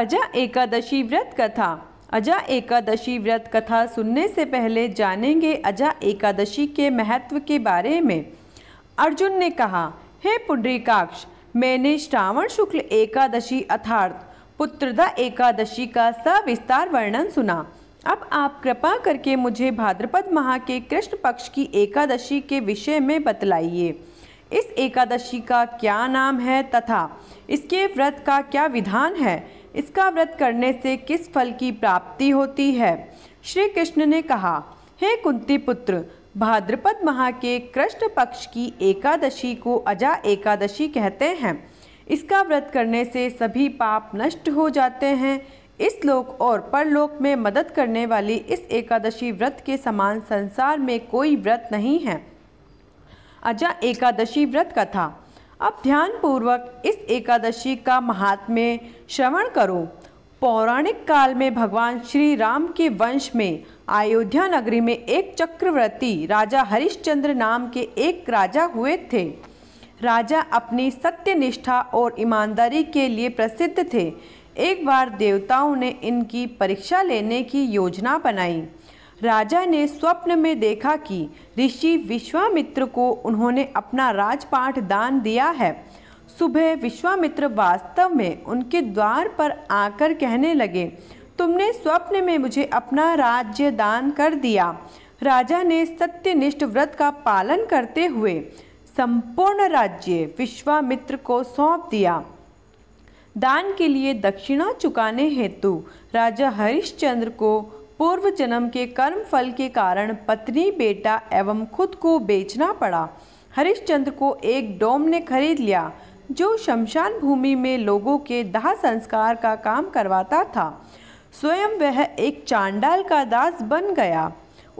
अजा एकादशी व्रत कथा अजा एकादशी व्रत कथा सुनने से पहले जानेंगे अजा एकादशी के महत्व के बारे में अर्जुन ने कहा हे पुंडरीकाक्ष मैंने श्रावण शुक्ल एकादशी अर्थार्थ पुत्रदा एकादशी का सविस्तार वर्णन सुना अब आप कृपा करके मुझे भाद्रपद माह के कृष्ण पक्ष की एकादशी के विषय में बतलाइए इस एकादशी का क्या नाम है तथा इसके व्रत का क्या विधान है इसका व्रत करने से किस फल की प्राप्ति होती है श्री कृष्ण ने कहा हे कुंती पुत्र भाद्रपद माह के कृष्ण पक्ष की एकादशी को अजा एकादशी कहते हैं इसका व्रत करने से सभी पाप नष्ट हो जाते हैं इस लोक और परलोक में मदद करने वाली इस एकादशी व्रत के समान संसार में कोई व्रत नहीं है अजा एकादशी व्रत कथा अब ध्यानपूर्वक इस एकादशी का महात्म्य श्रवण करो पौराणिक काल में भगवान श्री राम के वंश में अयोध्या नगरी में एक चक्रवर्ती राजा हरिश्चंद्र नाम के एक राजा हुए थे राजा अपनी सत्यनिष्ठा और ईमानदारी के लिए प्रसिद्ध थे एक बार देवताओं ने इनकी परीक्षा लेने की योजना बनाई राजा ने स्वप्न में देखा कि ऋषि विश्वामित्र को उन्होंने अपना राजपाठ दान दिया है सुबह विश्वामित्र वास्तव में उनके द्वार पर आकर कहने लगे तुमने स्वप्न में मुझे अपना राज्य दान कर दिया राजा ने सत्यनिष्ठ व्रत का पालन करते हुए संपूर्ण राज्य विश्वामित्र को सौंप दिया दान के लिए दक्षिणा चुकाने हेतु राजा हरिश्चंद्र को पूर्व जन्म के कर्म फल के कारण पत्नी बेटा एवं खुद को बेचना पड़ा हरिश्चंद्र को एक डोम ने खरीद लिया जो शमशान भूमि में लोगों के दाह संस्कार का काम करवाता था स्वयं वह एक चांडाल का दास बन गया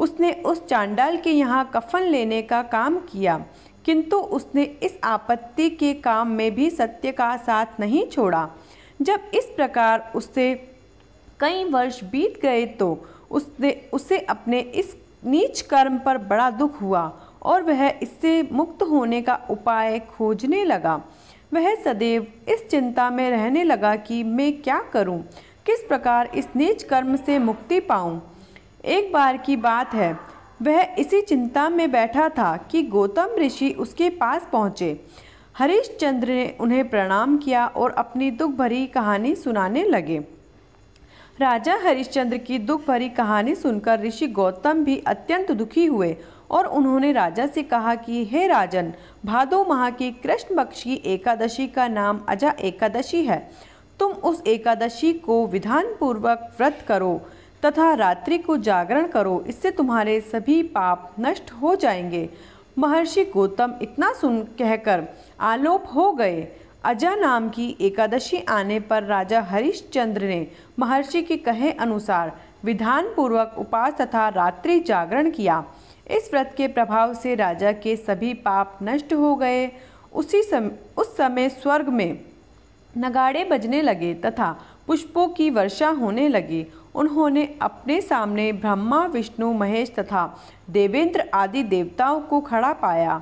उसने उस चांडाल के यहाँ कफन लेने का काम किया किंतु उसने इस आपत्ति के काम में भी सत्य का साथ नहीं छोड़ा जब इस प्रकार उससे कई वर्ष बीत गए तो उसने उसे अपने इस नीच कर्म पर बड़ा दुख हुआ और वह इससे मुक्त होने का उपाय खोजने लगा वह सदैव इस चिंता में रहने लगा कि मैं क्या करूं, किस प्रकार इस नीच कर्म से मुक्ति पाऊं। एक बार की बात है वह इसी चिंता में बैठा था कि गौतम ऋषि उसके पास पहुँचे हरीश्चंद्र ने उन्हें प्रणाम किया और अपनी दुख भरी कहानी सुनाने लगे राजा हरिश्चंद्र की दुख भरी कहानी सुनकर ऋषि गौतम भी अत्यंत दुखी हुए और उन्होंने राजा से कहा कि हे राजन भादो माह की कृष्ण पक्ष की एकादशी का नाम अजा एकादशी है तुम उस एकादशी को विधान पूर्वक व्रत करो तथा रात्रि को जागरण करो इससे तुम्हारे सभी पाप नष्ट हो जाएंगे महर्षि गौतम इतना सुन कहकर आलोप हो गए अजा नाम की एकादशी आने पर राजा हरिश्चंद्र ने महर्षि के कहे अनुसार विधान पूर्वक उपास तथा रात्रि जागरण किया इस व्रत के प्रभाव से राजा के सभी पाप नष्ट हो गए उसी सम, उस समय स्वर्ग में नगाड़े बजने लगे तथा पुष्पों की वर्षा होने लगी उन्होंने अपने सामने ब्रह्मा विष्णु महेश तथा देवेंद्र आदि देवताओं को खड़ा पाया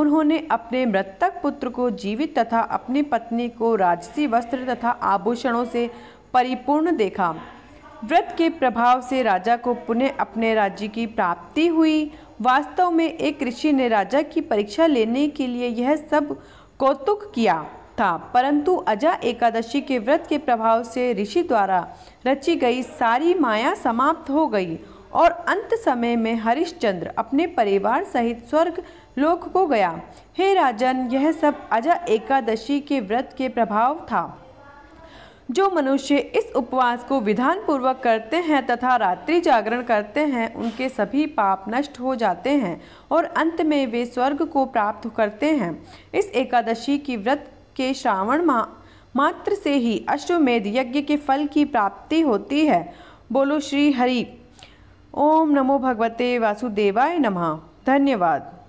उन्होंने अपने मृतक पुत्र को जीवित तथा अपनी पत्नी को राजसी वस्त्र तथा आभूषणों से परिपूर्ण देखा व्रत के प्रभाव से राजा को पुनः अपने राज्य की प्राप्ति हुई वास्तव में एक ऋषि ने राजा की परीक्षा लेने के लिए यह सब कौतुक किया था परंतु अजा एकादशी के व्रत के प्रभाव से ऋषि द्वारा रची गई सारी माया समाप्त हो गई और अंत समय में हरिश्चंद्र अपने परिवार सहित स्वर्ग लोक को गया हे राजन यह सब अजा एकादशी के व्रत के प्रभाव था जो मनुष्य इस उपवास को विधान पूर्वक करते हैं तथा रात्रि जागरण करते हैं उनके सभी पाप नष्ट हो जाते हैं और अंत में वे स्वर्ग को प्राप्त करते हैं इस एकादशी की व्रत के श्रावण मा मात्र से ही अश्वमेध यज्ञ के फल की प्राप्ति होती है बोलो श्री हरि ओम नमो भगवते वासुदेवाय नमः धन्यवाद